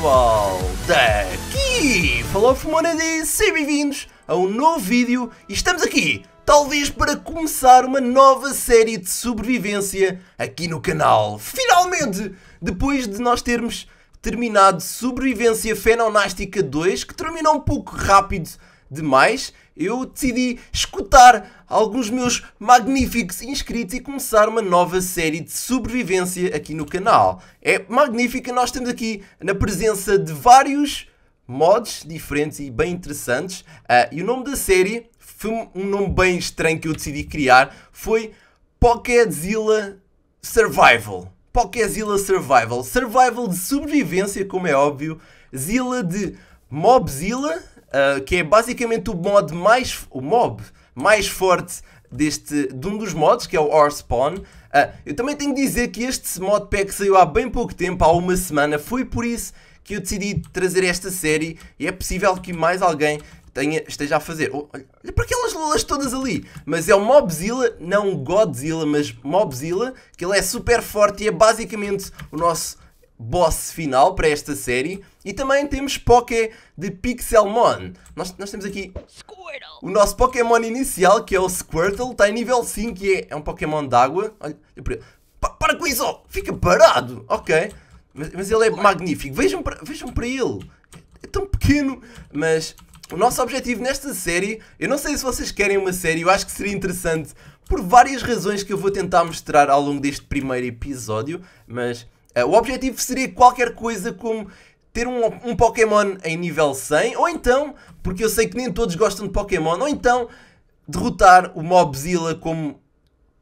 pessoal, daqui falou Fumonandi, sejam bem-vindos a um novo vídeo e estamos aqui, talvez para começar uma nova série de sobrevivência aqui no canal. Finalmente, depois de nós termos terminado Sobrevivência Fenonástica 2, que terminou um pouco rápido Demais, eu decidi escutar alguns meus magníficos inscritos e começar uma nova série de sobrevivência aqui no canal. É magnífica, nós temos aqui na presença de vários mods diferentes e bem interessantes. Uh, e o nome da série foi um nome bem estranho que eu decidi criar, foi Pocketzilla Survival. Pocketzilla Survival. Survival de sobrevivência, como é óbvio. Zilla de Mobzilla, ah, que é basicamente o mod mais. o mob mais forte deste, de um dos mods, que é o Orspawn. Uh, ah, eu também tenho de dizer que este mod pack saiu há bem pouco tempo, há uma semana, foi por isso que eu decidi trazer esta série e é possível que mais alguém tenha, esteja a fazer. Oh, olha para aquelas lulas todas ali! Mas é o Mobzilla, não o Godzilla, mas Mobzilla, que ele é super forte e é basicamente o nosso boss final para esta série. E também temos Poké de Pixelmon. Nós, nós temos aqui Squirtle. o nosso Pokémon inicial, que é o Squirtle, está em nível 5 e é, é um Pokémon de Olha, para com isso! fica parado! Ok. Mas, mas ele é magnífico. Vejam para, vejam para ele. É tão pequeno, mas o nosso objetivo nesta série, eu não sei se vocês querem uma série, eu acho que seria interessante por várias razões que eu vou tentar mostrar ao longo deste primeiro episódio, mas eh, o objetivo seria qualquer coisa como ter um, um Pokémon em nível 100, ou então, porque eu sei que nem todos gostam de Pokémon, ou então derrotar o Mobzilla como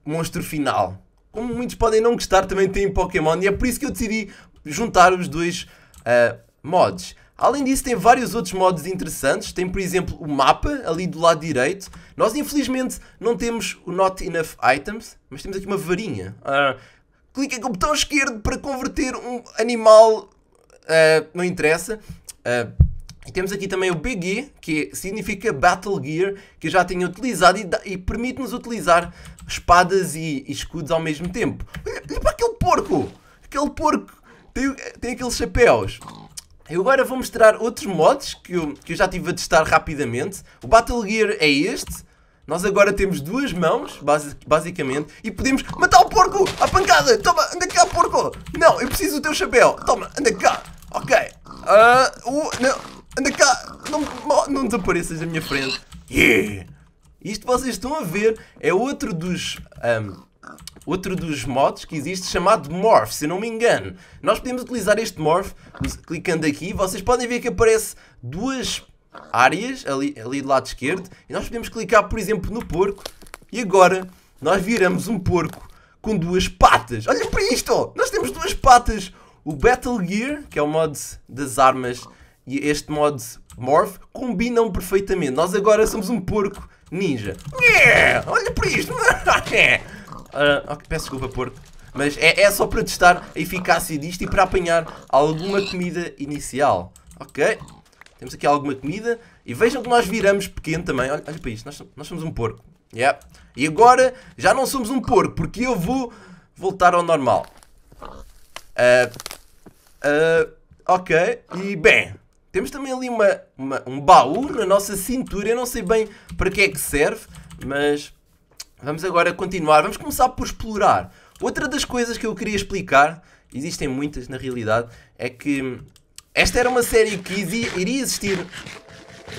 monstro final. Como muitos podem não gostar, também tem Pokémon, e é por isso que eu decidi juntar os dois uh, mods. Além disso, tem vários outros modos interessantes. Tem, por exemplo, o mapa ali do lado direito. Nós, infelizmente, não temos o Not Enough Items, mas temos aqui uma varinha. Uh, clica com o botão esquerdo para converter um animal, uh, não interessa. Uh, e temos aqui também o Big E, que significa Battle Gear, que eu já tinha utilizado e, e permite-nos utilizar espadas e, e, escudos ao mesmo tempo. Olha, olha para aquele porco! Aquele porco tem, tem aqueles chapéus. Eu agora vou mostrar outros mods que eu, que eu já estive a testar rapidamente. O Battle Gear é este, nós agora temos duas mãos, basicamente, e podemos matar o porco à pancada. Toma, anda cá, porco. Não, eu preciso do teu chapéu. Toma, anda cá. Ok. Uh, uh, não, anda cá. Não, não desapareças da minha frente. Yeah. Isto vocês estão a ver é outro dos... Um, outro dos mods que existe chamado Morph, se não me engano. Nós podemos utilizar este Morph clicando aqui. Vocês podem ver que aparece duas áreas ali, ali do lado esquerdo e nós podemos clicar, por exemplo, no porco e agora nós viramos um porco com duas patas. Olha para isto! Nós temos duas patas! O Battle Gear, que é o mod das armas, e este mod Morph combinam perfeitamente. Nós agora somos um porco ninja. Yeah! Olha para isto! uh, okay, peço desculpa, porco. Mas é, é só para testar a eficácia disto e para apanhar alguma comida inicial. Ok, temos aqui alguma comida. E vejam que nós viramos pequeno também. Olha, olha para isto, nós, nós somos um porco. Yeah. E agora já não somos um porco, porque eu vou voltar ao normal. Uh, uh, ok, e bem, temos também ali uma, uma, um baú na nossa cintura. Eu não sei bem para que é que serve, mas vamos agora continuar. Vamos começar por explorar. Outra das coisas que eu queria explicar, existem muitas na realidade, é que esta era uma série que iria existir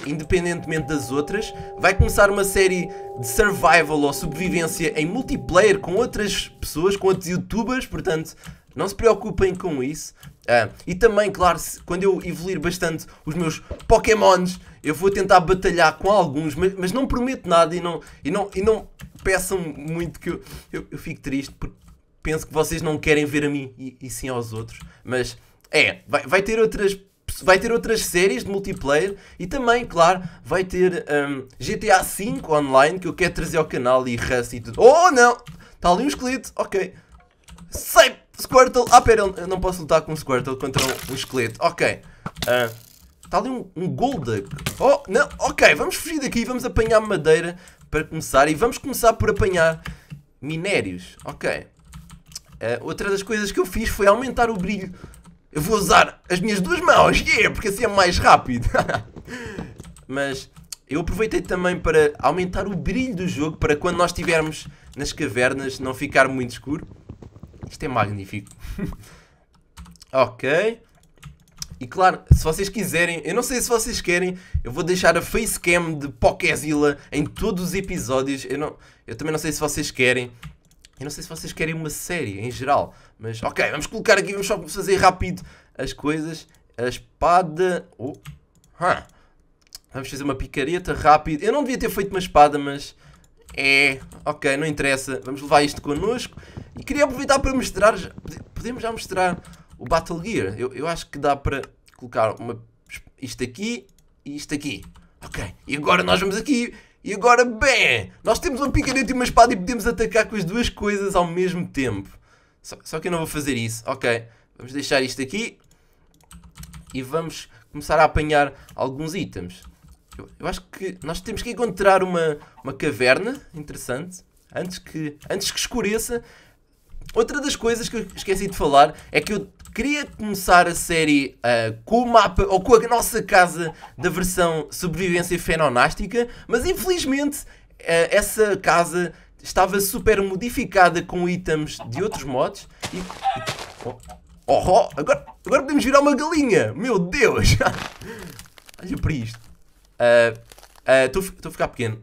independentemente das outras. Vai começar uma série de survival ou sobrevivência em multiplayer com outras pessoas, com outros youtubers, portanto, não se preocupem com isso. Ah, e também, claro, se, quando eu evoluir bastante os meus Pokémons, eu vou tentar batalhar com alguns, mas, mas não prometo nada e não, e não, e não peçam muito que eu, eu, eu fico triste porque penso que vocês não querem ver a mim e, e sim aos outros, mas é, vai, vai, ter outras. Vai ter outras séries de multiplayer e também, claro, vai ter um, GTA V online que eu quero trazer ao canal e Rust e tudo. Oh não! Está ali um esqueleto, ok. Sei! Squirtle! Ah, pera, eu não posso lutar com um Squirtle contra um, um esqueleto. Ok. Está hum, uh, ali um, um Golduck. Oh, não! Ok, vamos fugir daqui, vamos apanhar madeira para começar e vamos começar por apanhar minérios. Ok. Uh, outra das coisas que eu fiz foi aumentar o brilho eu vou usar as minhas duas mãos, yeah, é, porque assim é mais rápido. Mas eu aproveitei também para aumentar o brilho do jogo para quando nós estivermos nas cavernas não ficar muito escuro. Isto é magnífico. ok. E claro, se vocês quiserem, eu não sei se vocês querem, eu vou deixar a facecam de Pokézilla em todos os episódios. Eu, não, eu também não sei se vocês querem, eu não sei se vocês querem uma série em geral, mas ok, vamos colocar aqui, vamos só fazer rápido as coisas. A espada. Oh. Huh. Vamos fazer uma picareta rápido. Eu não devia ter feito uma espada, mas. É, ok, não interessa. Vamos levar isto connosco. E queria aproveitar para mostrar. Podemos já mostrar o Battle Gear. Eu, eu acho que dá para colocar uma, isto aqui e isto aqui. Ok, e agora nós vamos aqui e agora, bem, nós temos um picareta e uma espada e podemos atacar com as duas coisas ao mesmo tempo. Só, só que eu não vou fazer isso. Ok, vamos deixar isto aqui. E vamos começar a apanhar alguns itens. Eu, eu acho que nós temos que encontrar uma, uma caverna interessante. Antes que, antes que escureça, Outra das coisas que eu esqueci de falar é que eu queria começar a série uh, com o mapa ou com a nossa casa da versão sobrevivência fenonástica, mas infelizmente uh, essa casa estava super modificada com itens de outros mods e. Oh, oh, oh, agora, agora podemos virar uma galinha! Meu Deus! Olha para isto. Eh, estou uh, a ficar pequeno.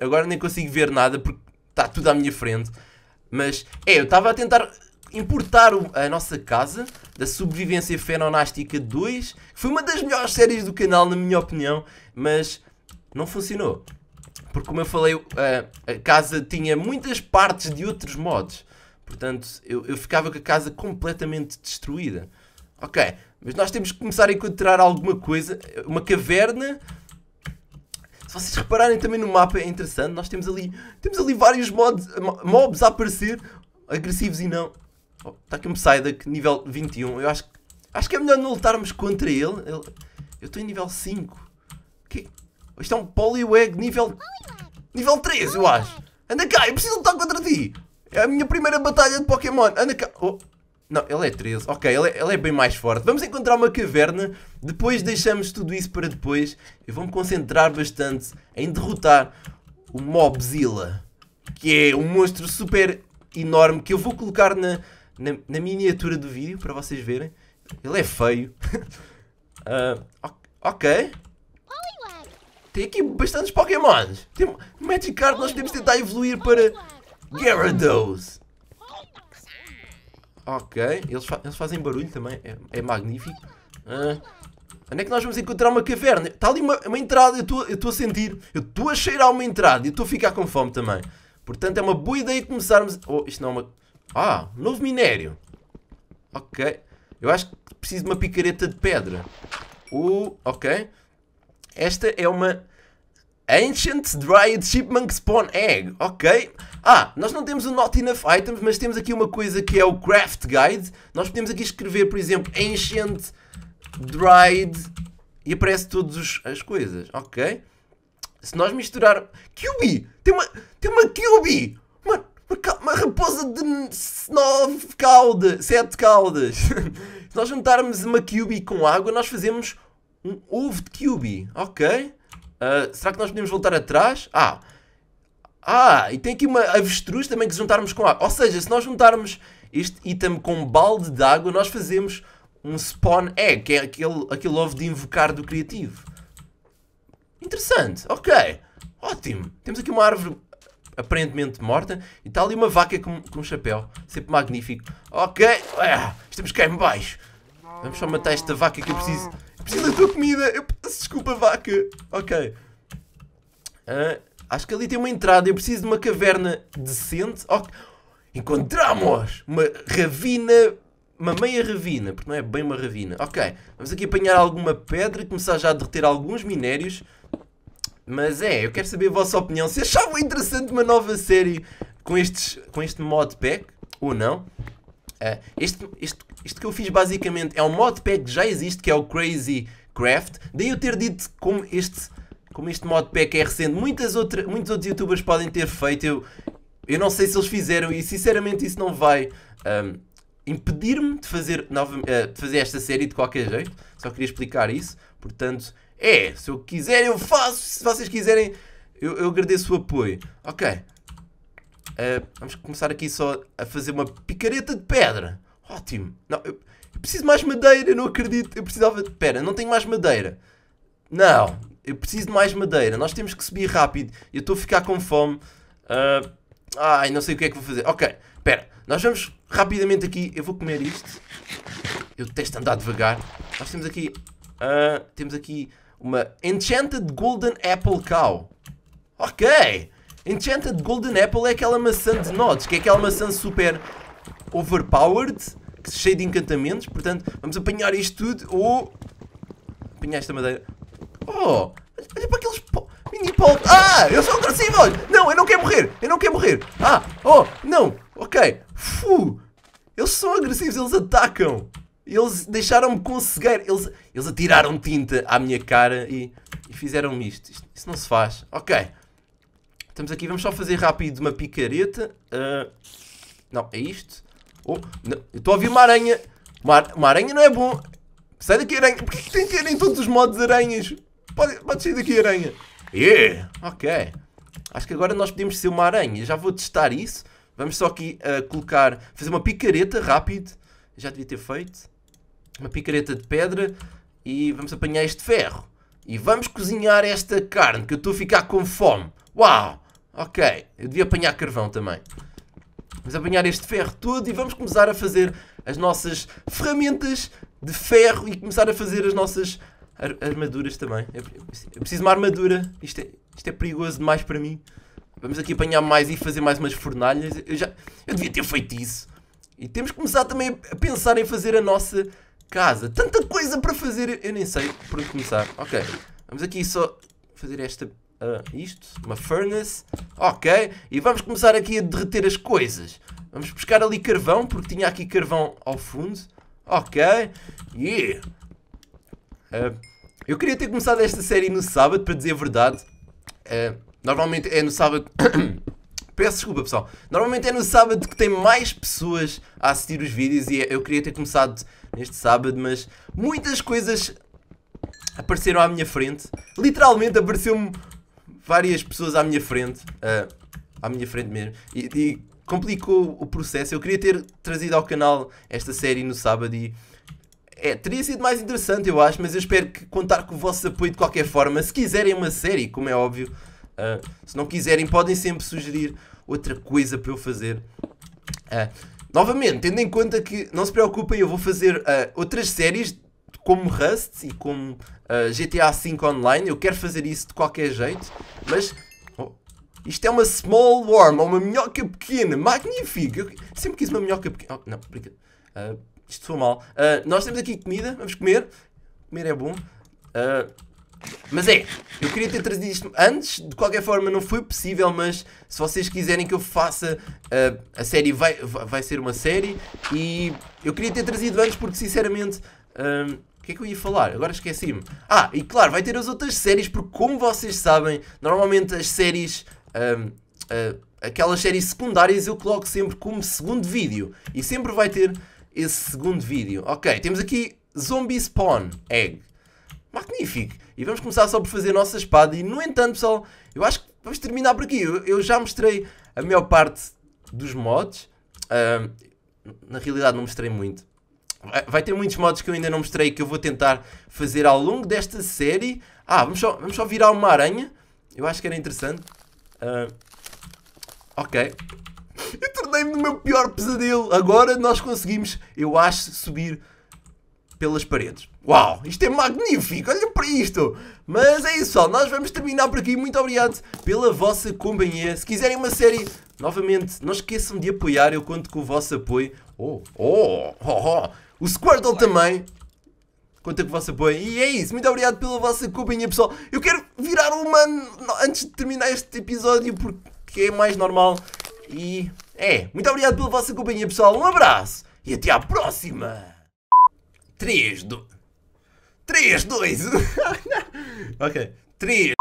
agora nem consigo ver nada porque está tudo à minha frente. Mas, é, eu estava a tentar importar a nossa casa da sobrevivência fenonástica 2, que foi uma das melhores séries do canal, na minha opinião, mas não funcionou. Porque, como eu falei, a casa tinha muitas partes de outros mods. Portanto, eu, eu ficava com a casa completamente destruída. Ok, mas nós temos que começar a encontrar alguma coisa. Uma caverna vocês repararem também no mapa, é interessante, nós temos ali, temos ali vários mods, mobs a aparecer, agressivos e não. Está oh, tá aqui um Psyduck, nível 21, eu acho, acho que é melhor não lutarmos contra ele. ele eu estou em nível 5. Que? Isto é um Poliwag nível... Nível 3, eu acho. Anda cá, eu preciso lutar contra ti. É a minha primeira batalha de Pokémon. Anda cá. Oh, não, ele é 13. Ok, ele é, ele é, bem mais forte. Vamos encontrar uma caverna. Depois deixamos tudo isso para depois. Eu vou-me concentrar bastante em derrotar o Mobzilla. Que é um monstro super enorme que eu vou colocar na, na, na miniatura do vídeo para vocês verem. Ele é feio. uh, ok. Tem aqui bastantes Pokémons. Tem Magikarp, nós podemos tentar evoluir para Gyarados. Ok, eles, fa eles fazem barulho também, é, é magnífico. Uh, onde é que nós vamos encontrar uma caverna? Está ali uma, uma entrada, eu estou a sentir, eu estou a cheirar uma entrada e estou a ficar com fome também. Portanto, é uma boa ideia começarmos... Oh, isto não é uma... Ah, novo minério. Ok. Eu acho que preciso de uma picareta de pedra. Uh, ok. Esta é uma... Ancient Dried Chipmunk Spawn Egg, ok. Ah, nós não temos o Not Enough Items, mas temos aqui uma coisa que é o Craft Guide. Nós podemos aqui escrever, por exemplo, Ancient Dried e aparece todas as coisas, ok. Se nós misturar... QB! Tem uma, tem uma QB! uma, uma raposa de 9 caudas, 7 caudas. Se nós juntarmos uma QB com água, nós fazemos um ovo de QB, ok. Ah, será que nós podemos voltar atrás? Ah, ah, e tem aqui uma avestruz também que juntarmos com água. Ou seja, se nós juntarmos este item com um balde de água, nós fazemos um spawn egg, que é aquele, aquele ovo de invocar do criativo. Interessante, ok. Ótimo. Temos aqui uma árvore aparentemente morta e está ali uma vaca com, com um chapéu. Sempre magnífico. Ok, ah, estamos cá em baixo. Vamos só matar esta vaca que eu preciso. Eu preciso da tua comida. Eu peço desculpa, vaca. Ok. Uh, acho que ali tem uma entrada. Eu preciso de uma caverna decente. Okay. Encontramos! Uma ravina. Uma meia ravina. Porque não é bem uma ravina. Ok. Vamos aqui apanhar alguma pedra e começar já a derreter alguns minérios. Mas é, eu quero saber a vossa opinião. Se achavam interessante uma nova série com, estes, com este modpack ou não. Uh, este, este, isto que eu fiz basicamente é um modpack que já existe, que é o Crazy Craft. Daí eu ter dito como este, como este modpack é recente, muitas outra, muitos outros youtubers podem ter feito. Eu, eu não sei se eles fizeram e sinceramente isso não vai um, impedir-me de fazer, nova, uh, de fazer esta série de qualquer jeito. Só queria explicar isso. Portanto, é, se eu quiser eu faço, se vocês quiserem eu, eu agradeço o apoio. Ok, Uh, vamos começar aqui só a fazer uma picareta de pedra. Ótimo. Não, eu, eu preciso mais madeira, eu não acredito. Eu precisava de. Pera, não tenho mais madeira. Não, eu preciso de mais madeira. Nós temos que subir rápido. Eu estou a ficar com fome. Uh, ai, não sei o que é que vou fazer. Ok, pera, nós vamos rapidamente aqui. Eu vou comer isto. Eu detesto andar devagar. Nós temos aqui. Uh, temos aqui uma Enchanted Golden Apple Cow. Ok! Enchanted Golden Apple é aquela maçã de Notch, que é aquela maçã super overpowered, cheia de encantamentos. Portanto, vamos apanhar isto tudo ou. apanhar esta madeira. Oh! Olha para aqueles. Mini pol. Ah! Eu sou agressivo! Não, eu não quero morrer! Eu não quero morrer! Ah! Oh! Não! Ok! Fu! Eles são agressivos, eles atacam! Eles deixaram-me com cegueira. Eles, eles atiraram tinta à minha cara e, e fizeram-me isto. isto. Isso não se faz. Ok. Estamos aqui, vamos só fazer rápido uma picareta. Uh, não, é isto? Oh, Estou a ouvir uma aranha. Uma, uma, aranha não é bom. Sai daqui, aranha. Porquê é que tem que ter em todos os modos aranhas? Pode, pode sair daqui, aranha. Yeah! Ok. Acho que agora nós podemos ser uma aranha. Já vou testar isso. Vamos só aqui uh, colocar... Fazer uma picareta rápido. Já devia ter feito. Uma picareta de pedra. E vamos apanhar este ferro. E vamos cozinhar esta carne, que eu estou a ficar com fome. Uau! Ok, eu devia apanhar carvão também. Vamos apanhar este ferro todo e vamos começar a fazer as nossas ferramentas de ferro e começar a fazer as nossas ar armaduras também. Eu preciso de uma armadura. Isto é, isto é perigoso demais para mim. Vamos aqui apanhar mais e fazer mais umas fornalhas. Eu já eu devia ter feito isso. E temos que começar também a pensar em fazer a nossa casa. Tanta coisa para fazer. Eu nem sei por onde começar. Ok. Vamos aqui só fazer esta uh, isto, uma furnace, ok, e vamos começar aqui a derreter as coisas. Vamos buscar ali carvão, porque tinha aqui carvão ao fundo, ok, yeah. Uh, eu queria ter começado esta série no sábado, para dizer a verdade. Uh, normalmente é no sábado... Peço desculpa, pessoal. Normalmente é no sábado que tem mais pessoas a assistir os vídeos e é, eu queria ter começado neste sábado, mas muitas coisas apareceram à minha frente. Literalmente apareceu-me várias pessoas à minha frente, uh, à minha frente mesmo, e, e, complicou o processo. Eu queria ter trazido ao canal esta série no sábado e. É, teria sido mais interessante, eu acho, mas eu espero que contar com o vosso apoio de qualquer forma. Se quiserem uma série, como é óbvio, uh, se não quiserem, podem sempre sugerir outra coisa para eu fazer. Uh, novamente, tendo em conta que, não se preocupem, eu vou fazer outras séries como Rust e como uh, ah, GTA V Online. Eu quero fazer isso de qualquer jeito, mas oh, isto é uma small worm, ou é uma minhoca pequena, magnífico! Eu sempre quis uma minhoca pequena. Oh, não, brincadeira. Uh, isto foi mal. Uh, nós temos aqui comida, vamos comer. Comer é bom. Uh, mas é, eu queria ter trazido isto antes, de qualquer forma não foi possível, mas se vocês quiserem que eu faça a série, vai, vai ser uma série. E eu queria ter trazido antes porque sinceramente que é que eu ia falar? Agora esqueci-me. Ah, e claro, vai ter as outras séries, porque como vocês sabem, normalmente as séries. Um, uh, ah, aquelas séries secundárias eu coloco sempre como segundo vídeo. E sempre vai ter esse segundo vídeo. Ok, temos aqui Zombie Spawn Egg. Magnífico! E vamos começar só por fazer a nossa espada. E no entanto, pessoal, eu acho que vamos terminar por aqui. Eu, eu já mostrei a maior parte dos mods. Hum, na realidade, não mostrei muito vai ter muitos modos que eu ainda não mostrei que eu vou tentar fazer ao longo desta série. Ah, vamos só, vamos só virar uma aranha. Eu acho que era interessante. Uh, ok. Eu tornei-me no meu pior pesadelo. Agora nós conseguimos, eu acho, subir pelas paredes. Uau, isto é magnífico, olha para isto! Mas é isso pessoal, nós vamos terminar por aqui. Muito obrigado pela vossa companhia. Se quiserem uma série, novamente, não esqueçam de apoiar, eu conto com o vosso apoio. Oh, oh, oh, oh. O Squirtle também. Conta com o vosso apoio. E é isso, muito obrigado pela vossa companhia pessoal. Eu quero virar um humano antes de terminar este episódio porque é mais normal. E é, muito obrigado pela vossa companhia pessoal. Um abraço e até à próxima! 3, 2. 3, 2. ok. 3.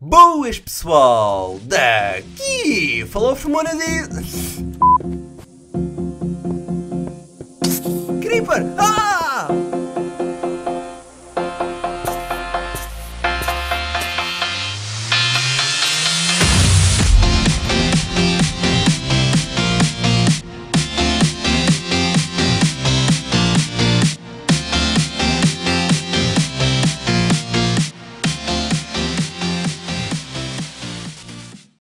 Boas, pessoal! Daqui! Falou fumona de. Creeper! Ah!